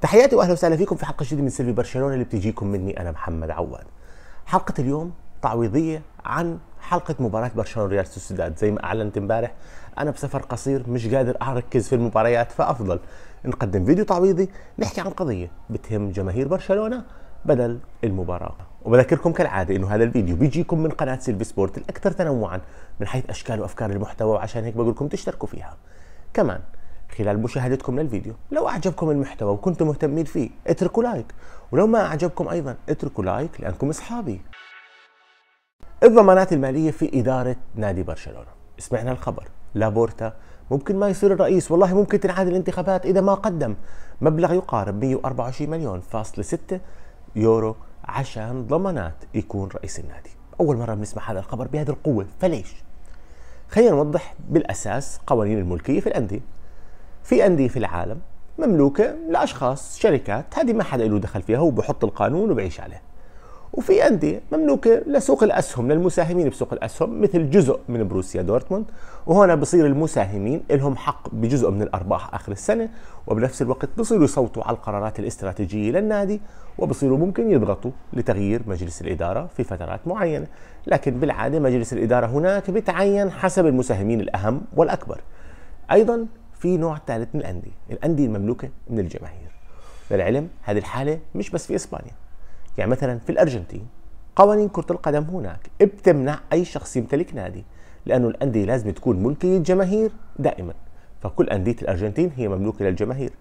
تحياتي واهلا وسهلا فيكم في حلقه جديده من سيلفي برشلونه اللي بتجيكم مني انا محمد عواد. حلقه اليوم تعويضيه عن حلقه مباراه برشلونه ريال سوسيداد زي ما اعلنت امبارح انا بسفر قصير مش قادر اركز في المباريات فافضل نقدم فيديو تعويضي نحكي عن قضيه بتهم جماهير برشلونه بدل المباراه. وبذكركم كالعاده انه هذا الفيديو بيجيكم من قناه سيلفي سبورت الاكثر تنوعا من حيث اشكال وافكار المحتوى وعشان هيك بقول لكم تشتركوا فيها. كمان خلال مشاهدتكم للفيديو لو أعجبكم المحتوى وكنتم مهتمين فيه اتركوا لايك ولو ما أعجبكم أيضا اتركوا لايك لأنكم أصحابي الضمانات المالية في إدارة نادي برشلونة سمعنا الخبر لابورتا ممكن ما يصير الرئيس والله ممكن تنعاد الانتخابات إذا ما قدم مبلغ يقارب 124 مليون فاصل 6 يورو عشان ضمانات يكون رئيس النادي أول مرة بنسمع هذا الخبر بهذه القوة فليش؟ خلينا نوضح بالأساس قوانين الملكية في الأندية في أندية في العالم مملوكة لأشخاص شركات هذه ما حدا له دخل فيها هو بحط القانون وبعيش عليه وفي أندية مملوكة لسوق الأسهم للمساهمين بسوق الأسهم مثل جزء من بروسيا دورتموند وهنا بصير المساهمين لهم حق بجزء من الأرباح آخر السنة وبنفس الوقت بصيروا يصوتوا على القرارات الاستراتيجية للنادي وبصيروا ممكن يضغطوا لتغيير مجلس الإدارة في فترات معينة لكن بالعادة مجلس الإدارة هناك بتعين حسب المساهمين الأهم والأكبر أيضا في نوع ثالث من الانديه الانديه المملوكه من الجماهير للعلم هذه الحاله مش بس في اسبانيا يعني مثلا في الارجنتين قوانين كرة القدم هناك بتمنع أي شخص يمتلك نادي لأنه الأندية لازم تكون ملكية للجماهير دائما فكل أندية الأرجنتين هي مملوكة للجماهير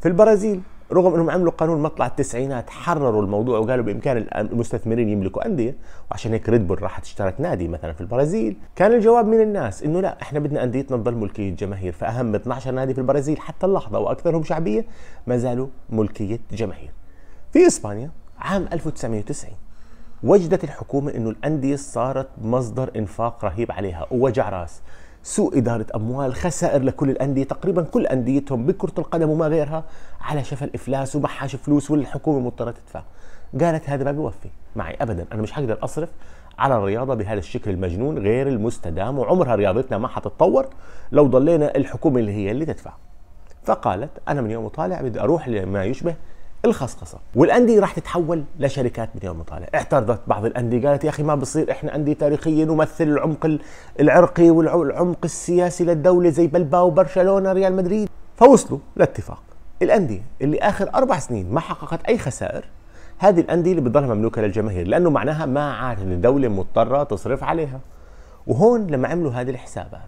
في البرازيل رغم انهم عملوا قانون مطلع التسعينات حرروا الموضوع وقالوا بامكان المستثمرين يملكوا انديه وعشان هيك ريد بول راحت اشترت نادي مثلا في البرازيل كان الجواب من الناس انه لا احنا بدنا انديتنا تضل ملكيه الجماهير فاهم 12 نادي في البرازيل حتى اللحظه واكثرهم شعبيه ما زالوا ملكيه جماهير في اسبانيا عام 1990 وجدت الحكومة أنه الأندية صارت مصدر إنفاق رهيب عليها ووجع راس سوء إدارة أموال خسائر لكل الأندية تقريبا كل أنديتهم بكرة القدم وما غيرها على شفا الإفلاس ومعهاش فلوس والحكومة مضطرة تدفع قالت هذا ما بيوفي معي أبدا أنا مش حقدر أصرف على الرياضة بهذا الشكل المجنون غير المستدام وعمرها رياضتنا ما حتتطور لو ضلينا الحكومة اللي هي اللي تدفع فقالت أنا من يوم طالع بدي أروح لما يشبه الخصخصه والانديه راح تتحول لشركات من يوم طالع اعترضت بعض الانديه قالت يا اخي ما بصير احنا انديه تاريخيه نمثل العمق العرقي والعمق السياسي للدوله زي بلباو برشلونه ريال مدريد فوصلوا لاتفاق الانديه اللي اخر اربع سنين ما حققت اي خسائر هذه الانديه اللي بتضلها مملوكه للجماهير لانه معناها ما عاد الدوله مضطره تصرف عليها وهون لما عملوا هذه الحسابات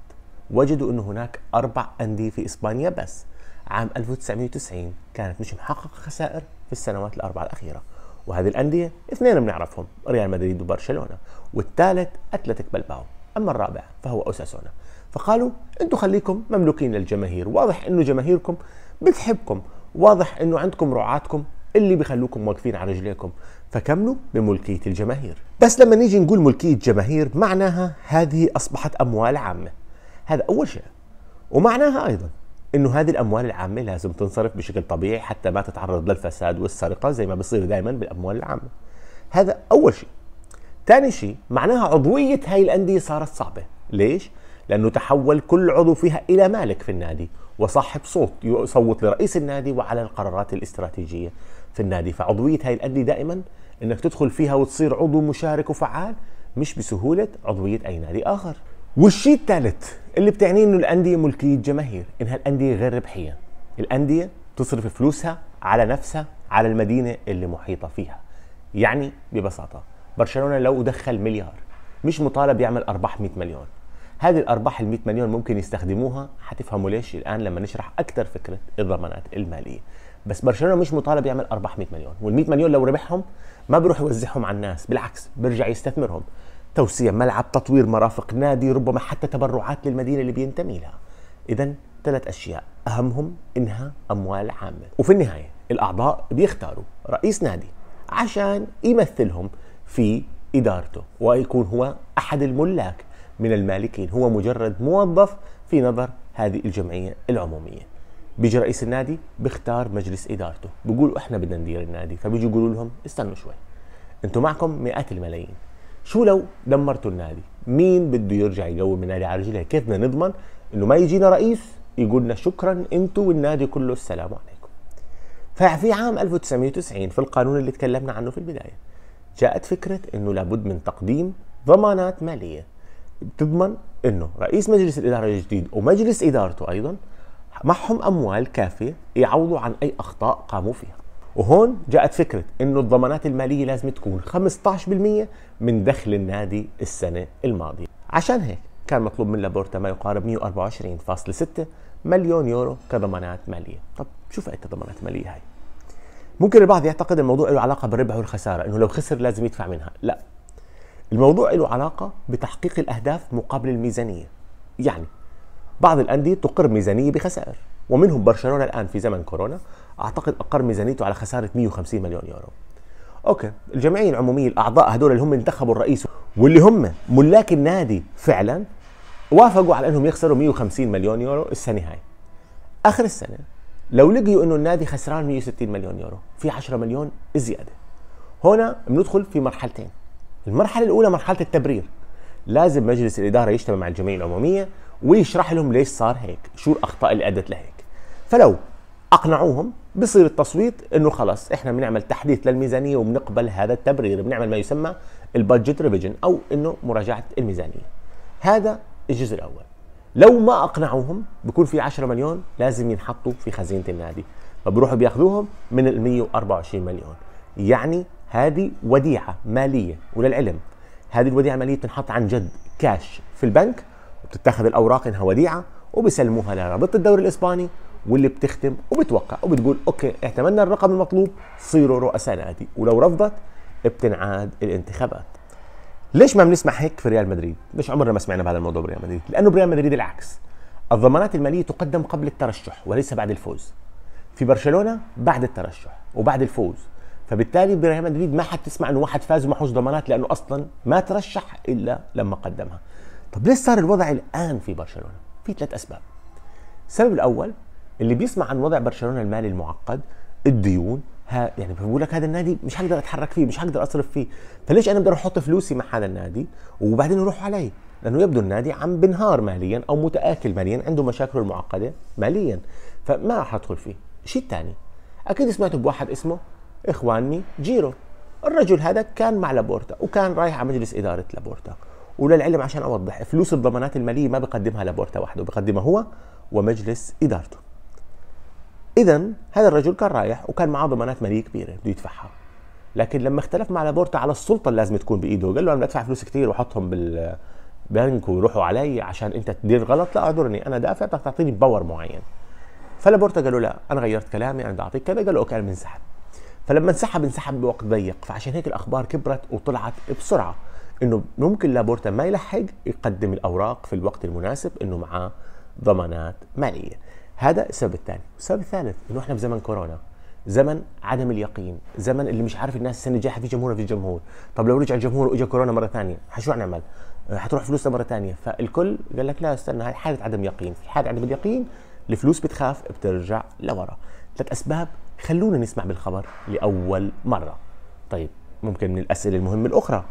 وجدوا انه هناك اربع انديه في اسبانيا بس عام 1990 كانت مش محققة خسائر في السنوات الأربعة الأخيرة وهذه الأندية اثنين بنعرفهم ريال مدريد وبرشلونة والثالث أتلتيك بلباو أما الرابع فهو أساسونا فقالوا أنتم خليكم مملوكين للجماهير واضح أنه جماهيركم بتحبكم واضح أنه عندكم رعاتكم اللي بخلوكم واقفين على رجليكم فكملوا بملكية الجماهير بس لما نيجي نقول ملكية جماهير معناها هذه أصبحت أموال عامة هذا أول شيء ومعناها أيضا انه هذه الاموال العامه لازم تنصرف بشكل طبيعي حتى ما تتعرض للفساد والسرقه زي ما بصير دائما بالاموال العامه هذا اول شيء ثاني شيء معناها عضويه هاي الانديه صارت صعبه ليش لانه تحول كل عضو فيها الى مالك في النادي وصاحب صوت يصوت لرئيس النادي وعلى القرارات الاستراتيجيه في النادي فعضويه هاي الانديه دائما انك تدخل فيها وتصير عضو مشارك وفعال مش بسهوله عضويه اي نادي اخر والشيء الثالث اللي بتعنيه انه الانديه ملكيه جماهير انها الانديه غير ربحيه الانديه تصرف فلوسها على نفسها على المدينه اللي محيطه فيها يعني ببساطه برشلونه لو دخل مليار مش مطالب يعمل ارباح 100 مليون هذه الارباح ال 100 مليون ممكن يستخدموها حتفهموا ليش الان لما نشرح اكثر فكره الضمانات الماليه بس برشلونه مش مطالب يعمل ارباح 100 مليون وال 100 مليون لو ربحهم ما بيروح يوزعهم على الناس بالعكس بيرجع يستثمرهم توسيع ملعب تطوير مرافق نادي ربما حتى تبرعات للمدينة اللي بينتمي لها إذا ثلاث أشياء أهمهم إنها أموال عامة وفي النهاية الأعضاء بيختاروا رئيس نادي عشان يمثلهم في إدارته ويكون هو أحد الملاك من المالكين هو مجرد موظف في نظر هذه الجمعية العمومية بيجي رئيس النادي بيختار مجلس إدارته بيقولوا إحنا بدنا ندير النادي فبيجوا يقولوا لهم استنوا شوي أنتم معكم مئات الملايين شو لو دمرتوا النادي مين بده يرجع يقوم النادي على رجليه كيف بدنا نضمن انه ما يجينا رئيس يقول لنا شكرا انتم والنادي كله السلام عليكم ففي عام 1990 في القانون اللي تكلمنا عنه في البدايه جاءت فكره انه لابد من تقديم ضمانات ماليه بتضمن انه رئيس مجلس الاداره الجديد ومجلس ادارته ايضا معهم اموال كافيه يعوضوا عن اي اخطاء قاموا فيها وهون جاءت فكرة انه الضمانات المالية لازم تكون 15% من دخل النادي السنة الماضية عشان هيك كان مطلوب من لابورتا ما يقارب 124.6 مليون يورو كضمانات مالية طب شو فائدة الضمانات المالية هاي ممكن البعض يعتقد الموضوع له علاقة بالربح والخسارة انه لو خسر لازم يدفع منها لا الموضوع له علاقة بتحقيق الأهداف مقابل الميزانية يعني بعض الأندية تقر ميزانية بخسائر ومنهم برشلونة الآن في زمن كورونا اعتقد اقر ميزانيته على خساره 150 مليون يورو اوكي الجمعيه العموميه الاعضاء هذول اللي هم انتخبوا الرئيس واللي هم ملاك النادي فعلا وافقوا على انهم يخسروا 150 مليون يورو السنه هاي اخر السنه لو لقيوا انه النادي خسران 160 مليون يورو في 10 مليون زياده هنا بندخل في مرحلتين المرحله الاولى مرحله التبرير لازم مجلس الاداره يجتمع مع الجمعيه العموميه ويشرح لهم ليش صار هيك شو الاخطاء اللي ادت لهيك فلو اقنعوهم بصير التصويت انه خلاص احنا بنعمل تحديث للميزانيه وبنقبل هذا التبرير بنعمل ما يسمى البادجت ريفيجن او انه مراجعه الميزانيه هذا الجزء الاول لو ما اقنعوهم بكون في 10 مليون لازم ينحطوا في خزينه النادي فبروحوا بياخذوهم من ال 124 مليون يعني هذه وديعه ماليه وللعلم هذه الوديعه الماليه بتنحط عن جد كاش في البنك وبتتخذ الاوراق انها وديعه وبسلموها لرابطه الدوري الاسباني واللي بتختم وبتوقع وبتقول اوكي اعتمدنا الرقم المطلوب صيروا رؤساء نادي ولو رفضت بتنعاد الانتخابات ليش ما بنسمع هيك في ريال مدريد ليش عمرنا ما سمعنا بهذا الموضوع بريال مدريد لانه بريال مدريد العكس الضمانات الماليه تقدم قبل الترشح وليس بعد الفوز في برشلونه بعد الترشح وبعد الفوز فبالتالي بريال مدريد ما حتسمع انه واحد فاز ومحوش ضمانات لانه اصلا ما ترشح الا لما قدمها طب ليش صار الوضع الان في برشلونه في ثلاث اسباب السبب الاول اللي بيسمع عن وضع برشلونه المالي المعقد الديون ها يعني بيقول لك هذا النادي مش هقدر اتحرك فيه مش هقدر اصرف فيه فليش انا بدي اروح احط فلوسي مع هذا النادي وبعدين يروحوا علي لانه يبدو النادي عم بنهار ماليا او متاكل ماليا عنده مشاكله المعقده ماليا فما راح ادخل فيه الشيء الثاني اكيد سمعتوا بواحد اسمه اخواني جيرو الرجل هذا كان مع لابورتا وكان رايح على مجلس اداره لابورتا وللعلم عشان اوضح فلوس الضمانات الماليه ما بقدمها لابورتا وحده بقدمها هو ومجلس ادارته اذا هذا الرجل كان رايح وكان معاه ضمانات ماليه كبيره بده يدفعها لكن لما اختلف مع لابورتا على السلطه اللي لازم تكون بايده قال له انا بدفع فلوس كثير واحطهم بالبنك ويروحوا علي عشان انت تدير غلط لا اعذرني انا دافع بدك تعطيني باور معين فلابورتا قال له لا انا غيرت كلامي انا بدي اعطيك كذا قال له اوكي انا بنسحب فلما انسحب انسحب بوقت ضيق فعشان هيك الاخبار كبرت وطلعت بسرعه انه ممكن لابورتا ما يلحق يقدم الاوراق في الوقت المناسب انه معاه ضمانات ماليه هذا السبب الثاني السبب الثالث انه احنا في زمن كورونا زمن عدم اليقين زمن اللي مش عارف الناس السنه الجايه في جمهور في جمهور طب لو رجع الجمهور واجا كورونا مره ثانيه شو نعمل آه، حتروح فلوسنا مره ثانيه فالكل قال لك لا استنى هاي حاله عدم يقين في حاله عدم اليقين الفلوس بتخاف بترجع لورا ثلاث اسباب خلونا نسمع بالخبر لاول مره طيب ممكن من الاسئله المهمه الاخرى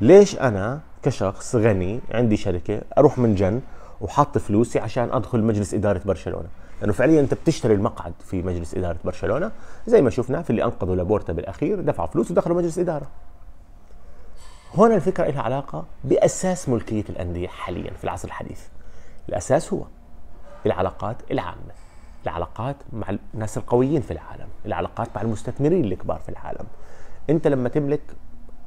ليش انا كشخص غني عندي شركه اروح من جن وحاط فلوسي عشان ادخل مجلس اداره برشلونه لانه فعليا انت بتشتري المقعد في مجلس اداره برشلونه زي ما شفنا في اللي انقذوا لابورتا بالاخير دفعوا فلوس ودخلوا مجلس اداره هنا الفكره لها علاقه باساس ملكيه الانديه حاليا في العصر الحديث الاساس هو العلاقات العامه العلاقات مع الناس القويين في العالم العلاقات مع المستثمرين الكبار في العالم انت لما تملك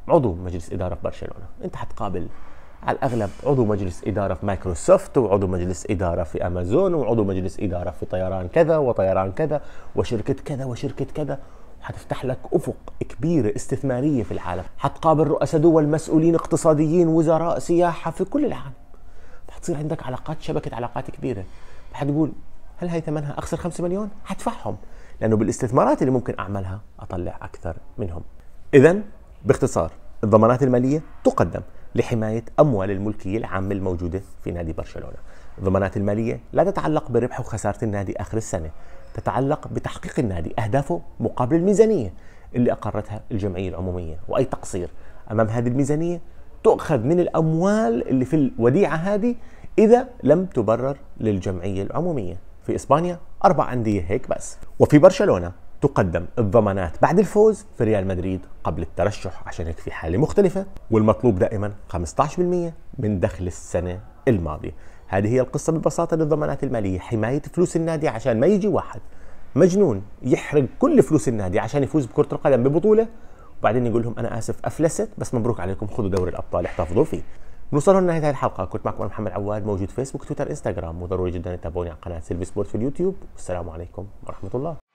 عضو مجلس اداره في برشلونه انت حتقابل على الاغلب عضو مجلس اداره في مايكروسوفت وعضو مجلس اداره في امازون وعضو مجلس اداره في طيران كذا وطيران كذا وشركه كذا وشركه كذا حتفتح لك افق كبيره استثماريه في العالم حتقابل رؤساء دول مسؤولين اقتصاديين وزراء سياحه في كل العالم حتصير عندك علاقات شبكه علاقات كبيره حتقول هل هي ثمنها اخسر 5 مليون حدفعهم لانه بالاستثمارات اللي ممكن اعملها اطلع اكثر منهم اذا باختصار الضمانات الماليه تقدم لحماية أموال الملكية العامة الموجودة في نادي برشلونة الضمانات المالية لا تتعلق بربح وخسارة النادي آخر السنة تتعلق بتحقيق النادي أهدافه مقابل الميزانية اللي أقرتها الجمعية العمومية وأي تقصير أمام هذه الميزانية تؤخذ من الأموال اللي في الوديعة هذه إذا لم تبرر للجمعية العمومية في إسبانيا أربع أندية هيك بس وفي برشلونة تقدم الضمانات بعد الفوز في ريال مدريد قبل الترشح عشان هيك في حالة مختلفة والمطلوب دائما 15% من دخل السنة الماضية هذه هي القصة ببساطة للضمانات المالية حماية فلوس النادي عشان ما يجي واحد مجنون يحرق كل فلوس النادي عشان يفوز بكرة القدم ببطولة وبعدين يقول لهم أنا آسف أفلست بس مبروك عليكم خذوا دوري الأبطال احتفظوا فيه نوصل لنهاية هذه الحلقة كنت معكم أنا محمد عواد موجود فيسبوك تويتر انستغرام وضروري جدا تتابعوني على قناة سيلفي سبورت في اليوتيوب والسلام عليكم ورحمة الله